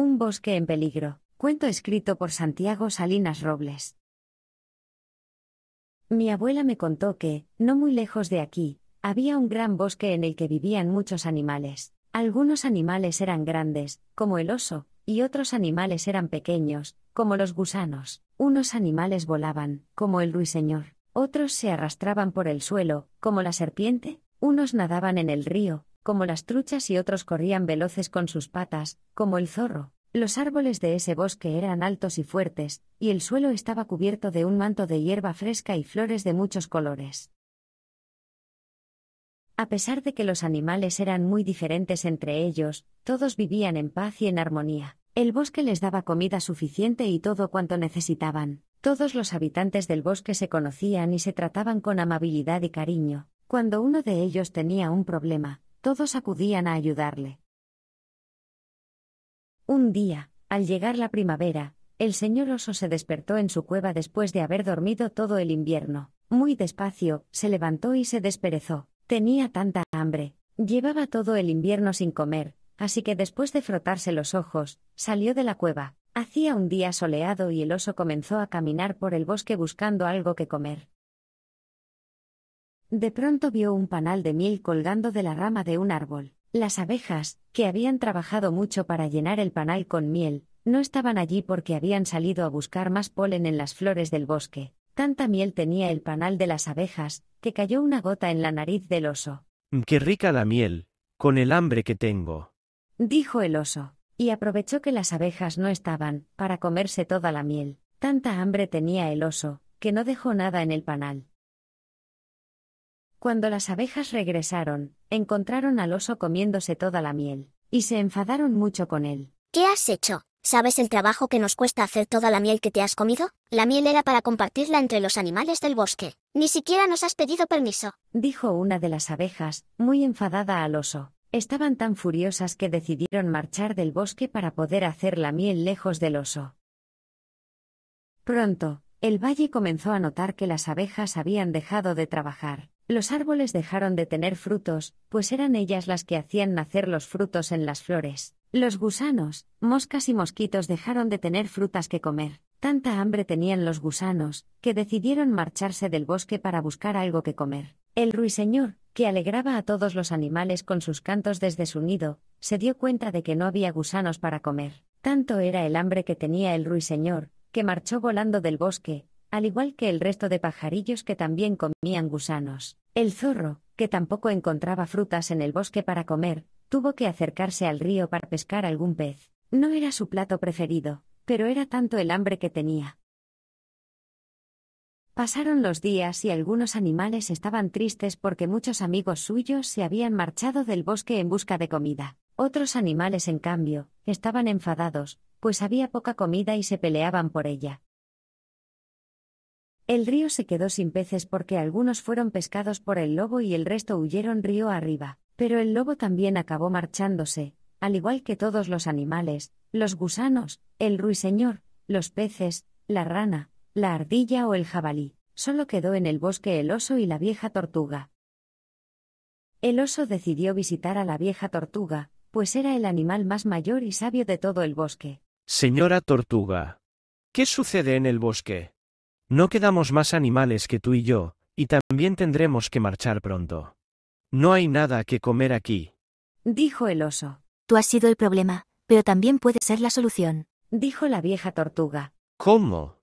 Un bosque en peligro. Cuento escrito por Santiago Salinas Robles. Mi abuela me contó que, no muy lejos de aquí, había un gran bosque en el que vivían muchos animales. Algunos animales eran grandes, como el oso, y otros animales eran pequeños, como los gusanos. Unos animales volaban, como el ruiseñor, otros se arrastraban por el suelo, como la serpiente, unos nadaban en el río, como las truchas y otros corrían veloces con sus patas, como el zorro. Los árboles de ese bosque eran altos y fuertes, y el suelo estaba cubierto de un manto de hierba fresca y flores de muchos colores. A pesar de que los animales eran muy diferentes entre ellos, todos vivían en paz y en armonía. El bosque les daba comida suficiente y todo cuanto necesitaban. Todos los habitantes del bosque se conocían y se trataban con amabilidad y cariño. Cuando uno de ellos tenía un problema, todos acudían a ayudarle. Un día, al llegar la primavera, el señor oso se despertó en su cueva después de haber dormido todo el invierno. Muy despacio, se levantó y se desperezó. Tenía tanta hambre. Llevaba todo el invierno sin comer, así que después de frotarse los ojos, salió de la cueva. Hacía un día soleado y el oso comenzó a caminar por el bosque buscando algo que comer. De pronto vio un panal de miel colgando de la rama de un árbol. Las abejas, que habían trabajado mucho para llenar el panal con miel, no estaban allí porque habían salido a buscar más polen en las flores del bosque. Tanta miel tenía el panal de las abejas, que cayó una gota en la nariz del oso. Mm, ¡Qué rica la miel! Con el hambre que tengo. Dijo el oso, y aprovechó que las abejas no estaban, para comerse toda la miel. Tanta hambre tenía el oso, que no dejó nada en el panal. Cuando las abejas regresaron, encontraron al oso comiéndose toda la miel, y se enfadaron mucho con él. ¿Qué has hecho? ¿Sabes el trabajo que nos cuesta hacer toda la miel que te has comido? La miel era para compartirla entre los animales del bosque. Ni siquiera nos has pedido permiso. Dijo una de las abejas, muy enfadada al oso. Estaban tan furiosas que decidieron marchar del bosque para poder hacer la miel lejos del oso. Pronto, el valle comenzó a notar que las abejas habían dejado de trabajar. Los árboles dejaron de tener frutos, pues eran ellas las que hacían nacer los frutos en las flores. Los gusanos, moscas y mosquitos dejaron de tener frutas que comer. Tanta hambre tenían los gusanos, que decidieron marcharse del bosque para buscar algo que comer. El ruiseñor, que alegraba a todos los animales con sus cantos desde su nido, se dio cuenta de que no había gusanos para comer. Tanto era el hambre que tenía el ruiseñor, que marchó volando del bosque, al igual que el resto de pajarillos que también comían gusanos. El zorro, que tampoco encontraba frutas en el bosque para comer, tuvo que acercarse al río para pescar algún pez. No era su plato preferido, pero era tanto el hambre que tenía. Pasaron los días y algunos animales estaban tristes porque muchos amigos suyos se habían marchado del bosque en busca de comida. Otros animales, en cambio, estaban enfadados, pues había poca comida y se peleaban por ella. El río se quedó sin peces porque algunos fueron pescados por el lobo y el resto huyeron río arriba. Pero el lobo también acabó marchándose, al igual que todos los animales, los gusanos, el ruiseñor, los peces, la rana, la ardilla o el jabalí. Solo quedó en el bosque el oso y la vieja tortuga. El oso decidió visitar a la vieja tortuga, pues era el animal más mayor y sabio de todo el bosque. Señora tortuga, ¿qué sucede en el bosque? No quedamos más animales que tú y yo, y también tendremos que marchar pronto. No hay nada que comer aquí. Dijo el oso. Tú has sido el problema, pero también puede ser la solución. Dijo la vieja tortuga. ¿Cómo?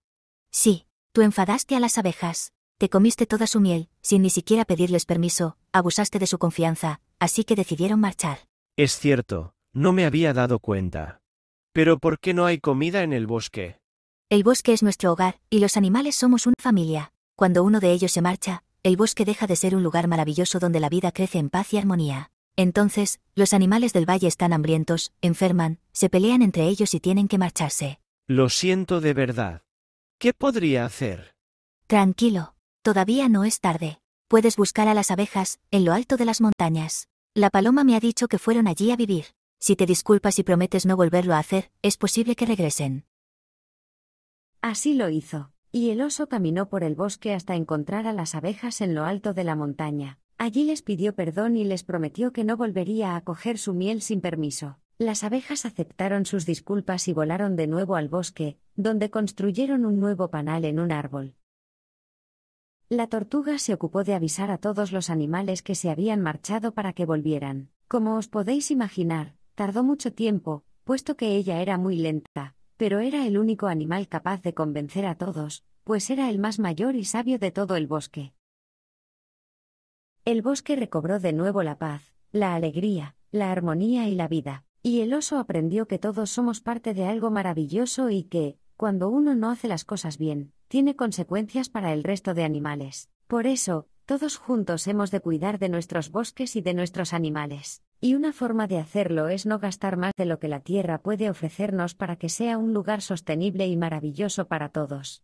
Sí, tú enfadaste a las abejas. Te comiste toda su miel, sin ni siquiera pedirles permiso, abusaste de su confianza, así que decidieron marchar. Es cierto, no me había dado cuenta. Pero ¿por qué no hay comida en el bosque? El bosque es nuestro hogar, y los animales somos una familia. Cuando uno de ellos se marcha, el bosque deja de ser un lugar maravilloso donde la vida crece en paz y armonía. Entonces, los animales del valle están hambrientos, enferman, se pelean entre ellos y tienen que marcharse. Lo siento de verdad. ¿Qué podría hacer? Tranquilo, todavía no es tarde. Puedes buscar a las abejas, en lo alto de las montañas. La paloma me ha dicho que fueron allí a vivir. Si te disculpas y prometes no volverlo a hacer, es posible que regresen. Así lo hizo, y el oso caminó por el bosque hasta encontrar a las abejas en lo alto de la montaña. Allí les pidió perdón y les prometió que no volvería a coger su miel sin permiso. Las abejas aceptaron sus disculpas y volaron de nuevo al bosque, donde construyeron un nuevo panal en un árbol. La tortuga se ocupó de avisar a todos los animales que se habían marchado para que volvieran. Como os podéis imaginar, tardó mucho tiempo, puesto que ella era muy lenta, pero era el único animal capaz de convencer a todos, pues era el más mayor y sabio de todo el bosque. El bosque recobró de nuevo la paz, la alegría, la armonía y la vida, y el oso aprendió que todos somos parte de algo maravilloso y que, cuando uno no hace las cosas bien, tiene consecuencias para el resto de animales. Por eso, todos juntos hemos de cuidar de nuestros bosques y de nuestros animales. Y una forma de hacerlo es no gastar más de lo que la tierra puede ofrecernos para que sea un lugar sostenible y maravilloso para todos.